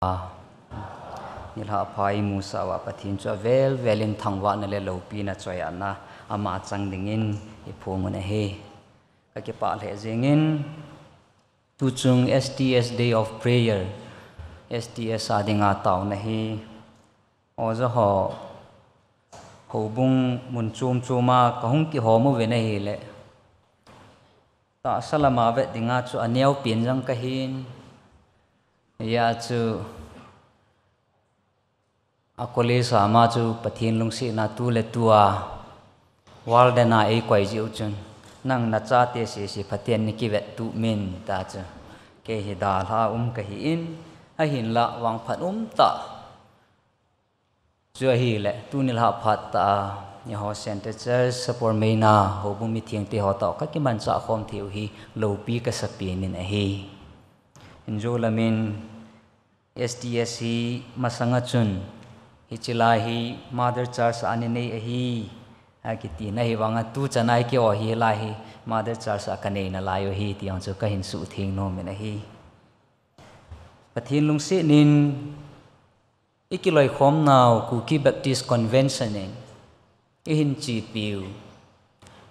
À. ni la phai sao và pathin cho lên vel velin thangwa na le lopi na choi ana ama chang dingin i phumun a các ka ke pa le jingin tu chung sts day of prayer sts tàu taw na ở oza họ ho bung muốn chôm chôm ka hung ki ho mu ve na hi le ta salama ve dinga chu aneu pin jang ka hin ya chu akoli sa ma chu pathin lungsi na tu le tua wal de na ei kwai jiu chun nang na cha te si si phatian ni ki ve tu min ta chu ke hi da la um ka hi in a hin la wang phat um ta chu hi le tu nil ha phat ta nhà họ center church support me na ho bu mi thiang te ho ta ka ki man cha khom thiu hi lo pi ka sapi nin a hi enrollamin SDSC masangachun hichilahi mother church anine ahi akiti na hi wanga tu chanai ke o hi lahi mother church akane na layo hi ti ang chu ka hin su thing no men ahi pathin lungsi nin ikiloi khom naw ku ki baptist convention ne i hin chi piu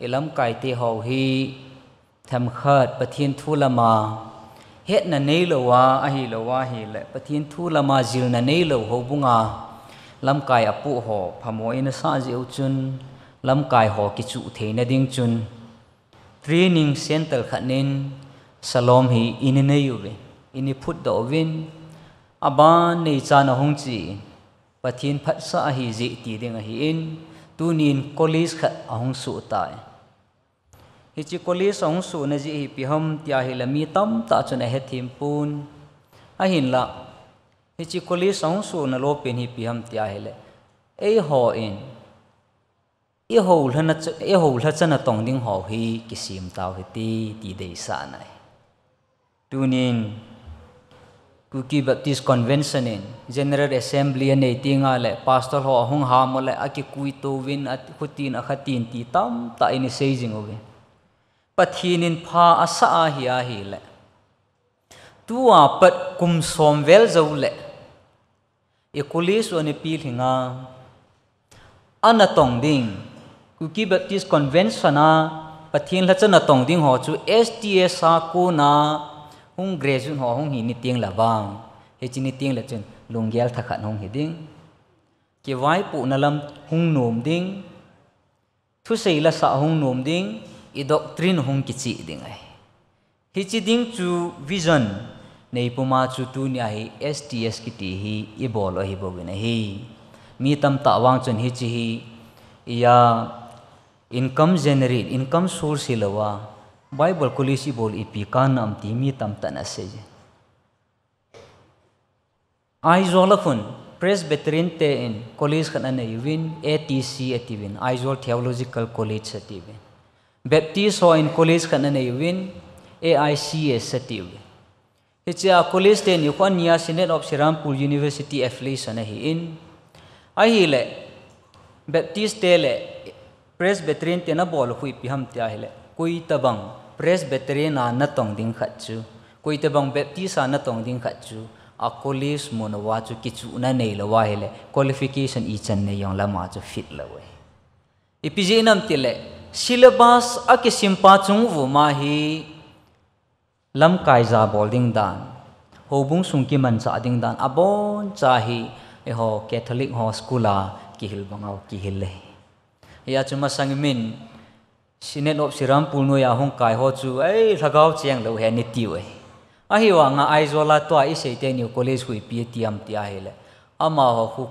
ilam kai te ho hi tham khat pathin thulama hết na nei lo wa a hi lo wa hi le pathin thu lama zil na nei lo ho bunga lam kai apu ho phamo in sa ji u chun lam kai ho ki chu the na ding chun training center nên salom hi in nei u in put phut vin, win aban nei cha na hong chi pathin phát sa hi dị ti ding a hi in tu nin college khat ahong su tài hi chi koli song su na ji hi pihom tia hi lami tam ta chun a he thim pun a hin la hi chi koli song su na lo pin hi pihom tia hi le e ho in e ho lhana e ho lha chana tong ding ho hi kisim tau hi ti ti dei sa nai tunin Kuki Baptist Convention in General Assembly an eighty nga le pastor ho hung ha mo le aki kuito win at khutin akhatin ti tam ta ini seizing owe pathianin pha asa a hi a hi le tua pat kum som vel zo le e kulis one pil hinga anatong ding kuki baptist convention a pathin la chana tong ding ho chu sts sa ku na hung grejun ho hung hi ni tiang la bang he chini tiang la chen lungyal thakhan hung hi ding ki wai pu nalam hung nom ding thu sei la sa hung nom ding इदोक्त्रिन हों कि चिदिंगाई हिचिदिंग चु विजन नेपुमा चु तुनिया हि एस टी एस कि टी हि इबोल अहि बोगिन हि मी तम ता वांग चन हि या इनकम जेनरेट इनकम सोर्स हिलवा बाइबल कुलिसि बोल इपी का नाम ति मि तम तन असे जे आइजोलफुन प्रेस बेटरिन ते इन कॉलेज खन ने यूविन एटीसी एटीविन आइजोल थियोलॉजिकल कॉलेज सेटीविन baptist ho in college khana nei win aics satiu hicha college ten yu kon nia senate of sirampur university affiliation hi in ai hi le baptist te le presbyterian te na bol hui pi ham tia hi le kui tabang presbyterian na tong ding khat chu kui tabang baptist na tong ding khat chu a college monawa chu kichu na nei lo wa hi le qualification i chan ne yong lama chu fit lo we ipije nam te le syllabus akisim pa chu woma hi lam kaiza bowling dan hobung sungki man sa ading dan abon cha hi e o catholic high l ki hil gomao ki hele ya c a a n g m i n s e siram p u n o y a h kai ho chu a g o c h g do n i h i wa a twa e te college hui p t a h e l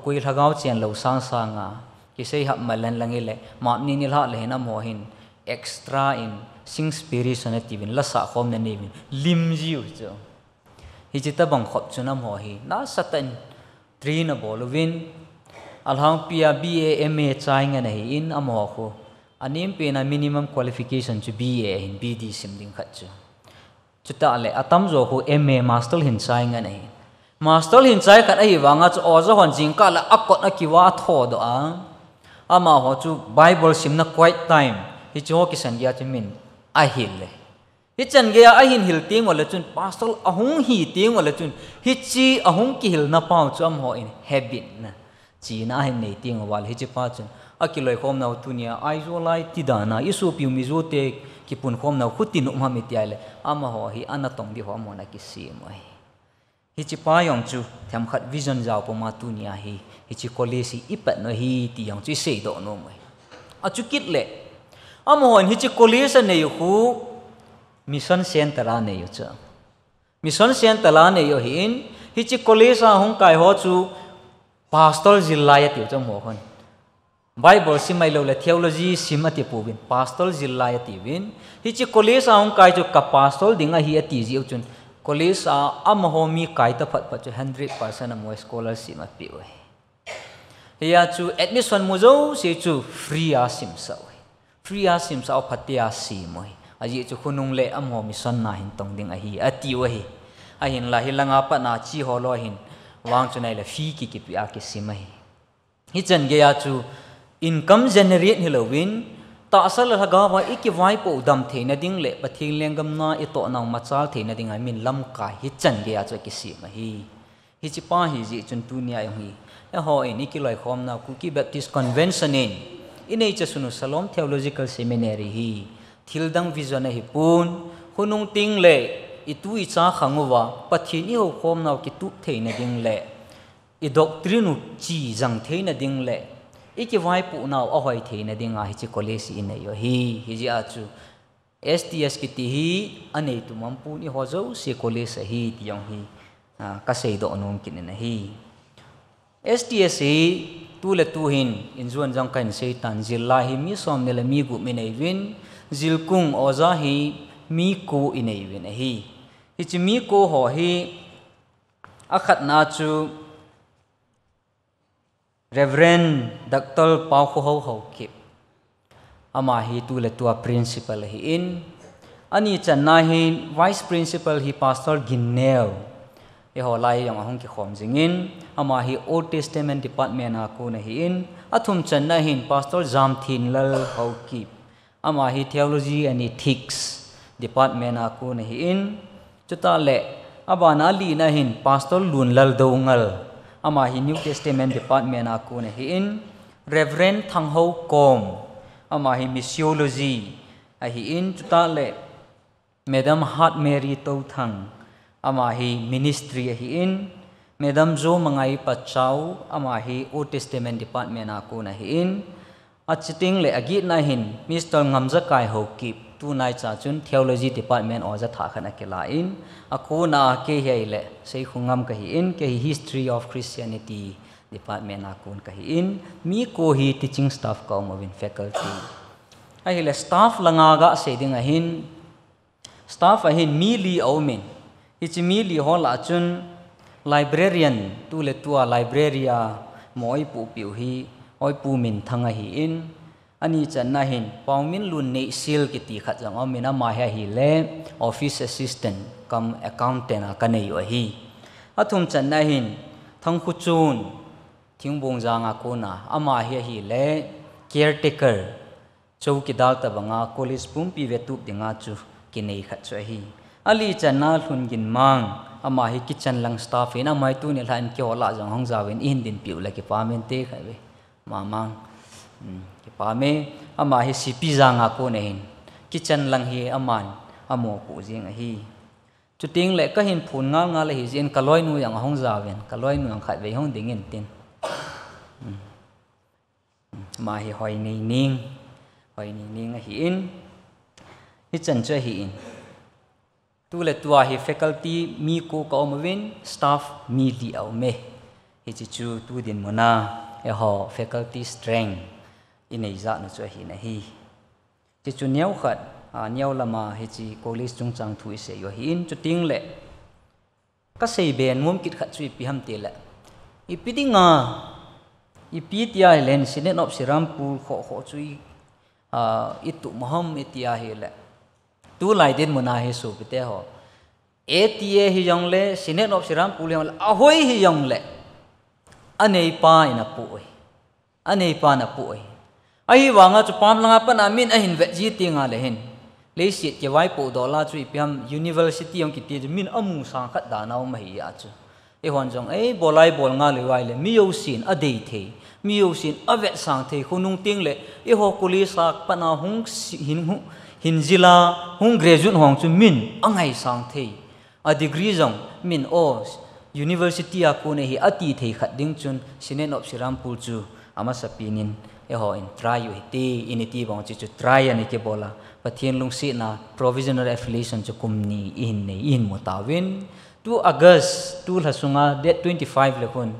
kuil a g a o e s a n a n g a kisai hap malan langi le mapni ni la le na mo hin extra in sing spiration ti bin la sa khom na ni bin lim ji u cho hi chi ta bang khop chu na mo hi na satan tri na bolovin alhang pia ba ma chai nga nei in amo khu anim pe na minimum qualification chu ba in bd sim ding khat chu chuta le atam zo khu ma master hin chai nga nei master hin chai khat ai wanga chu ozo hon jing ka la akot na kiwa tho do a ama ho chu bible simna quite time hi chu ki san gya chu min a hil le hi chan gya a hin hil ting wala chun pastor ahung hi ting wala chun hi chi ahung ki hil na pao chu am ho in habit na chi na hin nei ting wal hi chi pa chun a ki loi khom na tu nia ai zo lai ti da na isu pi mi zo te ki pun khom na khutin um ha mi ti ale, le ama ho hi anatong bi ho mo na ki si mo hi hichi pa yong chu tham khat vision jaw po ma tu nia hi hichi college hi ipat no hi ti yong chu sei do no mai a chu kit le am hon hichi college ne yu hu mission center ne yu cha mission center ne yu hin hichi college a hung kai ho chu pastor jilla ya ti cha mo hon bible si mai lo le theology sim ati pu bin pastor jilla ya ti bin hichi college a hung kai chu ka pastor dinga hi ati ji chun ကိုလေးစာအမဟောမီကိုက်တဖတ်ဖတ်ချူ100ပါဆန်အမွေစကောလာစီမပြွေဟေယာချူအက်ဒမစ်ဆွန်မိုဇိုစီချူဖရီယာစင်ဆာဝေဖရီယာစင်ဆာဖတ်တီယာစီမွေအကြီးချခုနုံလေအမဟောမီဆွန်နာဟင်တုံဒင်းအဟီအတီဝဟီအဟင်လာဟီလငါပနာချီဟောလောဟင်ဝေါန်ချနိုင်လေဖီကီကီပီအာကီစီမဟီဟီဂျန်ဂေယာချူ income generate hilowin ta sal la ga ít iki vai po dam the na ding le pathing lengam na ít to nào mà chal thế na ding ai mình lam ka hi chân ge a cho cái gì mà hi hi chi pa hi gì, chun tu nia ai hi e ho e ni ki loi khom na ku ki baptist convention in in ei cha sunu salom theological seminary hi thildang vision này hi pun hunung ting le itu i cha khăng hoa, pathin i ho khom na ki tu thế na ding lệ, ít doctrine u chi jang the na ding le iki vai pu nau a hoi the na dinga hi chi college in nei hi hi ji a chu STS ki ti hi anei tu mam pu ni ho zo si college hi ti yong hi ka sei do nong kin na hi STS hi tu le tu hin in zuan jong kan sei tan jil la hi mi som ne le mi gu mi nei win jil kung o za hi mi ko in nei win hi hi chi mi ko ho hi akhat na chu Reverend Dr. Pao Khu Hau Hau Kip. Ama hi tu le tua principal hi in. Ani chan na hi vice principal hi pastor Ginneo. E ho lai yang ahong ki khom jing in. Ama hi Old Testament department aku na hi in. Atum chan na hi pastor Zam Thin Lal Hau Kip. Ama hi theology and ethics department aku na hi in. Chuta le abana li na hin pastor Lun Lal Dongal. ama hi new testament department a ko na hi in reverend thangho kom ama hi missiology a hi in tuta le madam hat mary to thang ama hi ministry a hi in madam jo mangai pachau ama hi old testament department a ko na hi in achiting le agit na hin mr ngamza kai ho kip tu nai cha chun theology department or za tha khana ke la in a ko na ke hei le sei khungam ka hi in ke history of christianity department akun kun ka hi in mi ko hi teaching staff ka mo win faculty a hi le staff langa ga se ding a hin staff a hin mi li au min ich mi li ho la chun librarian tu le tua libraria moi pu piu hi oi pu min thanga hi in ani channa hin pawmin lun ne sil ki ti khat jang omina ma ha hi le office assistant kam accountant a kane yo hi athum channa hin thang khu chun thing bong janga ko na ama hi hi le caretaker chau ki dal ta banga college pum pi ve tu dinga chu ki nei khat chu hi ali channa lun gin mang ama hi kitchen lang staff ina mai tu ni lan ke ola jang hong zawin in din piu la ki pamen te khai ve ma mang Mm. ki pame ama hi si pizanga ko ne hin kitchen lang hi aman amo pu jing hi chu ting le ka hin phun nga nga le hi jin kaloi nu yang hong za ven kaloi nu yang khai ve hong ding in tin mm. Mm. ma hi hoi ni ning hoi ni ning hi in hi chan cha hi in tu le tua hi faculty mi ko ka om win staff mi li au me hi chi chu tu din mona e ho faculty strength inei za nu chu hi na hi chi chu neu khat a neu lama he chi college chung chang thui se yo hin chu ting le ka sei ben ngum kit khat chui pi ham te la i pi dinga i pi tia len sinen op sirampur kho kho chui a itu maham itia he la tu lai den mona he so pite ho etie hi yong le sinen op sirampur le ahoi hi yong le anei pa ina pu oi anei pa na pu oi ai wanga chu pam langa pan amin a hin ve ji ti nga le hin le si ke wai po la chu ipiam university ông kia ti min amu sa khat da naw ma hi a chu e hon jong e bolai bol nga le wai le mi yo sin a dei the mi yo sin thế, không nung tiếng khu nung học le e ho kuli sak pana hung hin hu hin jila hung graduate hong chu min angai sang the a degree jong min o university à a ko ne hi ati thei khat ding chun sinen op siram pul chu ama e ho in try you ti in ti bong chi chu try ani ke bola pathian lung si na provisional affiliation chu kum ni in ne in mutawin Tu august tu 2 sunga date 25 lekhun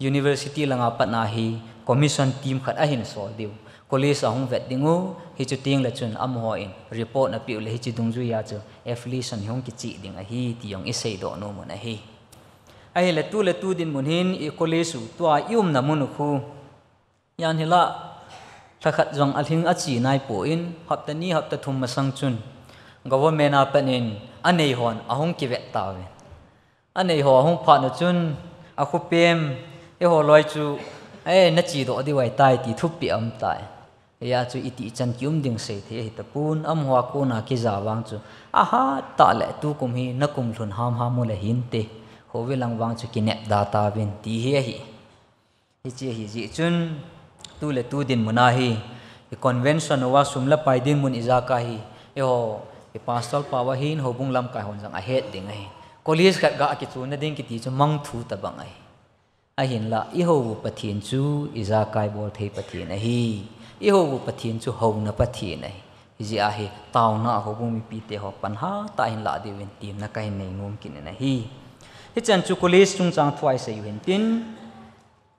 university langa patna hi commission team khat ahin so diu college ahung vet dingu hi chu ting la chun am ho in report na piu le hi chi dung ju ya chu affiliation hiong ki chi ding a hi ti yong isei do no mun a hi ai la tu la tu din mun hin e college tu a yum na mun khu yan hila thakhat jong alhing achi nai po in hapta ni hapta thum sang chun government a panin anei hon ahong ki vet ta ve anei ho ahong pha na chun a khu pem e ho loi chu e na chi do di wai tai ti thup pi am tai e ya chu iti chan kyum ding se the hi tapun am hwa ko na ki zawang chu aha ta le tu kum hi na kum lhun ham ha mu le hin te ho ve lang wang chu ki ne da ta vin ti hi hi hi chi hi ji chun tu le tu din muna hi e convention wa sumla pai din mun iza ka hi e ho e pastor pawa hin ho bung lam ka hon jang a het ding ai college khat ga ki chu na ding ki ti chu mang thu ta bang ai a hin la i ho pathin chu izaka kai bol thei pathin a hi i ho pathin chu ho na pathin ai ji a hi taw na ho bung mi pi te ho pan ha ta hin la de wen tim na kai nei ngom kin na hi hi chan chu college chung chang twice se yu hin tin